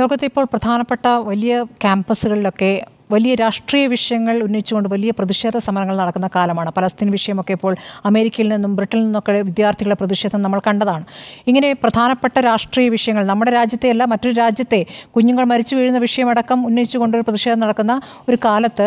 ലോകത്തെ ഇപ്പോൾ പ്രധാനപ്പെട്ട വലിയ ക്യാമ്പസുകളിലൊക്കെ വലിയ രാഷ്ട്രീയ വിഷയങ്ങൾ ഉന്നയിച്ചുകൊണ്ട് വലിയ പ്രതിഷേധ സമരങ്ങൾ നടക്കുന്ന കാലമാണ് പലസ്തീൻ വിഷയമൊക്കെ ഇപ്പോൾ അമേരിക്കയിൽ നിന്നും ബ്രിട്ടനിൽ നിന്നൊക്കെ വിദ്യാർത്ഥികളുടെ പ്രതിഷേധം നമ്മൾ കണ്ടതാണ് ഇങ്ങനെ പ്രധാനപ്പെട്ട രാഷ്ട്രീയ വിഷയങ്ങൾ നമ്മുടെ രാജ്യത്തെയല്ല മറ്റൊരു രാജ്യത്തെ കുഞ്ഞുങ്ങൾ മരിച്ചു വീഴുന്ന വിഷയമടക്കം ഉന്നയിച്ചുകൊണ്ടൊരു പ്രതിഷേധം നടക്കുന്ന ഒരു കാലത്ത്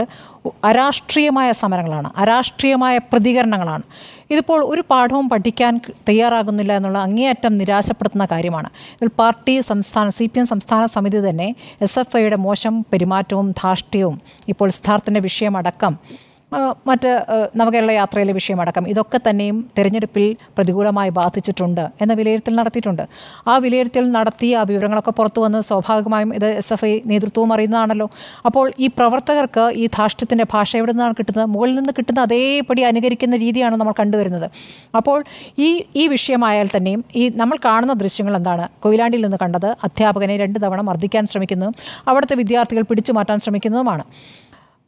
അരാഷ്ട്രീയമായ സമരങ്ങളാണ് അരാഷ്ട്രീയമായ പ്രതികരണങ്ങളാണ് ഇതിപ്പോൾ ഒരു പാഠവും പഠിക്കാൻ തയ്യാറാകുന്നില്ല എന്നുള്ള അങ്ങേയറ്റം നിരാശപ്പെടുത്തുന്ന കാര്യമാണ് ഇതിൽ പാർട്ടി സംസ്ഥാന സി പി എം സംസ്ഥാന സമിതി തന്നെ എസ് എഫ് ഐയുടെ മോശം പെരുമാറ്റവും ധാർഷ്ട്യവും ഇപ്പോൾ സിദ്ധാർത്ഥിൻ്റെ വിഷയമടക്കം മറ്റ് നവകേരള യാത്രയിലെ വിഷയമടക്കം ഇതൊക്കെ തന്നെയും തെരഞ്ഞെടുപ്പിൽ പ്രതികൂലമായി ബാധിച്ചിട്ടുണ്ട് എന്ന വിലയിരുത്തൽ നടത്തിയിട്ടുണ്ട് ആ വിലയിരുത്തൽ നടത്തിയ ആ വിവരങ്ങളൊക്കെ പുറത്തു വന്ന് സ്വാഭാവികമായും ഇത് എസ് എഫ് ഐ നേതൃത്വവും അറിയുന്നതാണല്ലോ അപ്പോൾ ഈ പ്രവർത്തകർക്ക് ഈ ധാർഷ്ട്യത്തിൻ്റെ ഭാഷ എവിടെ നിന്നാണ് കിട്ടുന്നത് മുകളിൽ നിന്ന് കിട്ടുന്ന അതേപടി അനുകരിക്കുന്ന രീതിയാണ് നമ്മൾ കണ്ടുവരുന്നത് അപ്പോൾ ഈ ഈ വിഷയമായാൽ തന്നെയും ഈ നമ്മൾ കാണുന്ന ദൃശ്യങ്ങൾ എന്താണ് കൊയിലാണ്ടിയിൽ നിന്ന് കണ്ടത് അധ്യാപകനെ രണ്ട് തവണ മർദ്ദിക്കാൻ ശ്രമിക്കുന്നതും അവിടുത്തെ വിദ്യാർത്ഥികൾ പിടിച്ചു മാറ്റാൻ ശ്രമിക്കുന്നതുമാണ്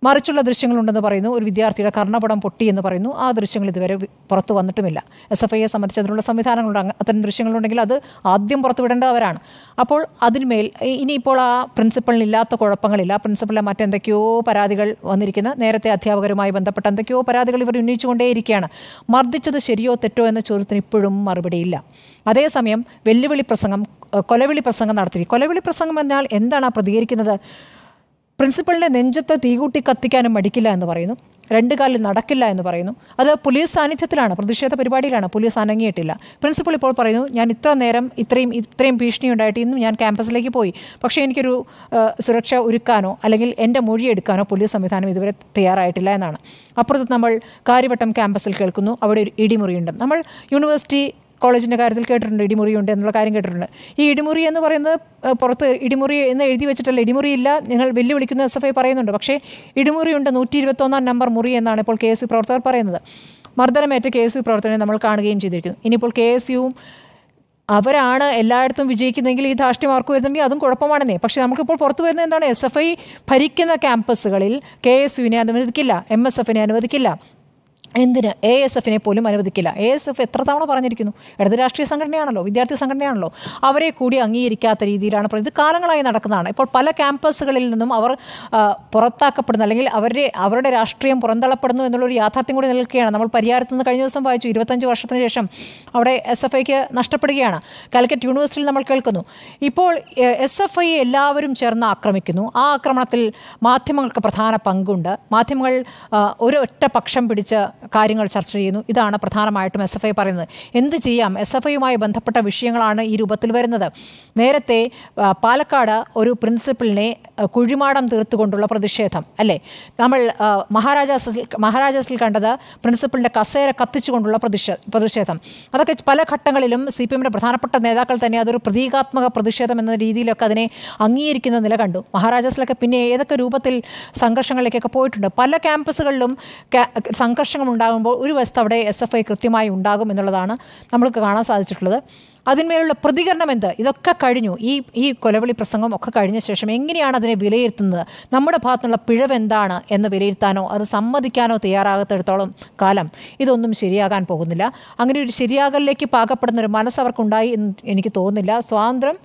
മറിച്ചുള്ള ദൃശ്യങ്ങളുണ്ടെന്ന് പറയുന്നു ഒരു വിദ്യാർത്ഥിയുടെ കർണപടം പൊട്ടി എന്ന് പറയുന്നു ആ ദൃശ്യങ്ങൾ ഇതുവരെ പുറത്തു വന്നിട്ടുമില്ല എസ് എഫ് ഐയെ സംബന്ധിച്ച് അതിനുള്ള സംവിധാനങ്ങളുണ്ട് അത്തരം ദൃശ്യങ്ങളുണ്ടെങ്കിൽ അത് ആദ്യം പുറത്തുവിടേണ്ടവരാണ് അപ്പോൾ അതിന്മേൽ ഇനിയിപ്പോൾ ആ പ്രിൻസിപ്പളിനില്ലാത്ത കുഴപ്പങ്ങളില്ല പ്രിൻസിപ്പളിലെ മറ്റെന്തൊക്കെയോ പരാതികൾ വന്നിരിക്കുന്ന നേരത്തെ അധ്യാപകരുമായി ബന്ധപ്പെട്ട എന്തൊക്കെയോ പരാതികൾ ഇവർ ഉന്നയിച്ചുകൊണ്ടേയിരിക്കുകയാണ് മർദ്ദിച്ചത് ശരിയോ തെറ്റോ എന്ന ചോദ്യത്തിന് ഇപ്പോഴും മറുപടിയില്ല അതേസമയം വെല്ലുവിളി പ്രസംഗം കൊലവിളി പ്രസംഗം നടത്തി കൊലവിളി പ്രസംഗം എന്നാൽ എന്താണ് പ്രതികരിക്കുന്നത് പ്രിൻസിപ്പളിനെ നെഞ്ചത്ത് തീകൂട്ടി കത്തിക്കാനും മടിക്കില്ല എന്ന് പറയുന്നു രണ്ട് കാലിൽ നടക്കില്ല എന്ന് പറയുന്നു അത് പോലീസ് സാന്നിധ്യത്തിലാണ് പ്രതിഷേധ പരിപാടിയിലാണ് പോലീസ് അനങ്ങിയിട്ടില്ല പ്രിൻസിപ്പൾ ഇപ്പോൾ പറയുന്നു ഞാൻ ഇത്ര നേരം ഇത്രയും ഇത്രയും ഭീഷണി ഉണ്ടായിട്ട് ഇന്നും ഞാൻ ക്യാമ്പസിലേക്ക് പോയി പക്ഷേ എനിക്കൊരു സുരക്ഷ ഒരുക്കാനോ അല്ലെങ്കിൽ എൻ്റെ മൊഴി എടുക്കാനോ പോലീസ് സംവിധാനം ഇതുവരെ തയ്യാറായിട്ടില്ല എന്നാണ് അപ്പുറത്ത് നമ്മൾ കാര്യവട്ടം ക്യാമ്പസിൽ കേൾക്കുന്നു അവിടെ ഒരു ഇടിമുറിയുണ്ട് നമ്മൾ യൂണിവേഴ്സിറ്റി കോളേജിൻ്റെ കാര്യത്തിൽ കേട്ടിട്ടുണ്ട് ഇടിമുറിയുണ്ട് എന്നുള്ള കാര്യം കേട്ടിട്ടുണ്ട് ഈ ഇടിമുറി എന്ന് പറയുന്നത് പുറത്ത് ഇടിമുറി എന്ന് എഴുതി വെച്ചിട്ടല്ല ഇടിമുറി ഇല്ല നിങ്ങൾ വെല്ലുവിളിക്കുന്ന എസ് എഫ് ഐ പറയുന്നുണ്ട് പക്ഷേ ഇടിമുറിയുണ്ട് നൂറ്റി ഇരുപത്തൊന്നാം നമ്പർ മുറി എന്നാണ് ഇപ്പോൾ കെ എസ് യു പ്രവർത്തകർ പറയുന്നത് മർദ്ദനമേറ്റ കെ എസ് യു പ്രവർത്തനം നമ്മൾ കാണുകയും ചെയ്തിരിക്കുന്നു ഇനിയിപ്പോൾ കെ എസ് യുവും അവരാണ് എല്ലായിടത്തും വിജയിക്കുന്നതെങ്കിൽ ഈ ധാർഷ്ട്യം മാർക്ക് വരുന്നെങ്കിൽ അതും കുഴപ്പമാണെന്നേ പക്ഷേ നമുക്കിപ്പോൾ പുറത്തു വരുന്നത് എന്താണ് എസ് എഫ് ഐ ഭരിക്കുന്ന ക്യാമ്പസുകളിൽ കെ എസ് യുവിനെ അനുവദിക്കില്ല എം എസ് എഫിനെ അനുവദിക്കില്ല എന്തിന് എ എസ് എഫിനെ പോലും അനുവദിക്കില്ല എ എസ് എഫ് എത്ര തവണ പറഞ്ഞിരിക്കുന്നു ഇടത് രാഷ്ട്രീയ സംഘടനയാണല്ലോ വിദ്യാർത്ഥി സംഘടനയാണല്ലോ അവരെ കൂടി അംഗീകരിക്കാത്ത രീതിയിലാണ് പറയുന്നത് ഇത് കാലങ്ങളായി നടക്കുന്നതാണ് ഇപ്പോൾ പല ക്യാമ്പസുകളിൽ നിന്നും അവർ പുറത്താക്കപ്പെടുന്നു അല്ലെങ്കിൽ അവരുടെ അവരുടെ രാഷ്ട്രീയം പുറന്തള്ളപ്പെടുന്നു എന്നുള്ളൊരു യാഥാർത്ഥ്യം കൂടി നിൽക്കുകയാണ് നമ്മൾ പരിഹാരത്തിൽ നിന്ന് കഴിഞ്ഞ ദിവസം വായിച്ചു ഇരുപത്തഞ്ച് വർഷത്തിന് ശേഷം അവിടെ എസ് എഫ് ഐക്ക് നഷ്ടപ്പെടുകയാണ് കാലിക്കറ്റ് യൂണിവേഴ്സിറ്റിയിൽ നമ്മൾ കേൾക്കുന്നു ഇപ്പോൾ എസ് എഫ് ഐ എല്ലാവരും ചേർന്ന് ആക്രമിക്കുന്നു ആ ആക്രമണത്തിൽ മാധ്യമങ്ങൾക്ക് പ്രധാന പങ്കുണ്ട് മാധ്യമങ്ങൾ ഒരൊറ്റ ഒറ്റ പക്ഷം പിടിച്ച് കാര്യങ്ങൾ ചർച്ച ചെയ്യുന്നു ഇതാണ് പ്രധാനമായിട്ടും എസ് എഫ് ഐ പറയുന്നത് എന്ത് ചെയ്യാം എസ് എഫ് ഐയുമായി ബന്ധപ്പെട്ട വിഷയങ്ങളാണ് ഈ രൂപത്തിൽ വരുന്നത് നേരത്തെ പാലക്കാട് ഒരു പ്രിൻസിപ്പലിനെ കുഴിമാടം തീർത്തുകൊണ്ടുള്ള പ്രതിഷേധം അല്ലേ നമ്മൾ മഹാരാജാസിൽ മഹാരാജാസിൽ കണ്ടത് പ്രിൻസിപ്പളിൻ്റെ കസേര കത്തിച്ചുകൊണ്ടുള്ള പ്രതിഷേധ പ്രതിഷേധം അതൊക്കെ പല ഘട്ടങ്ങളിലും സി പി എമ്മിൻ്റെ പ്രധാനപ്പെട്ട നേതാക്കൾ തന്നെ അതൊരു പ്രതീകാത്മക പ്രതിഷേധം എന്ന രീതിയിലൊക്കെ അതിനെ അംഗീകരിക്കുന്ന നില കണ്ടു മഹാരാജാസിലൊക്കെ പിന്നെ ഏതൊക്കെ രൂപത്തിൽ സംഘർഷങ്ങളിലേക്കൊക്കെ പോയിട്ടുണ്ട് പല ക്യാമ്പസുകളിലും സംഘർഷ ഉണ്ടാകുമ്പോൾ ഒരു വശത്ത് അവിടെ എസ് എഫ് ഐ കൃത്യമായി ഉണ്ടാകും എന്നുള്ളതാണ് നമ്മൾക്ക് കാണാൻ സാധിച്ചിട്ടുള്ളത് അതിന്മേലുള്ള പ്രതികരണം എന്ത് ഇതൊക്കെ കഴിഞ്ഞു ഈ ഈ കൊലവിളി പ്രസംഗം ഒക്കെ കഴിഞ്ഞ ശേഷം എങ്ങനെയാണ് അതിനെ വിലയിരുത്തുന്നത് നമ്മുടെ ഭാഗത്തുള്ള പിഴവ് എന്താണ് എന്ന് വിലയിരുത്താനോ അത് സമ്മതിക്കാനോ തയ്യാറാകത്തിടത്തോളം കാലം ഇതൊന്നും ശരിയാകാൻ പോകുന്നില്ല അങ്ങനെ ഒരു ശരിയാകലിലേക്ക് പാകപ്പെടുന്ന ഒരു മനസ്സവർക്കുണ്ടായി അവർക്കുണ്ടായി എന്ന് എനിക്ക് തോന്നുന്നില്ല സ്വാതന്ത്ര്യം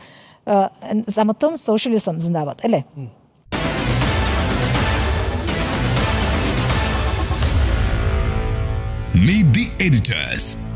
സമത്വം സോഷ്യലിസം സിന്ദാബാദ് അല്ലേ Meet the editors.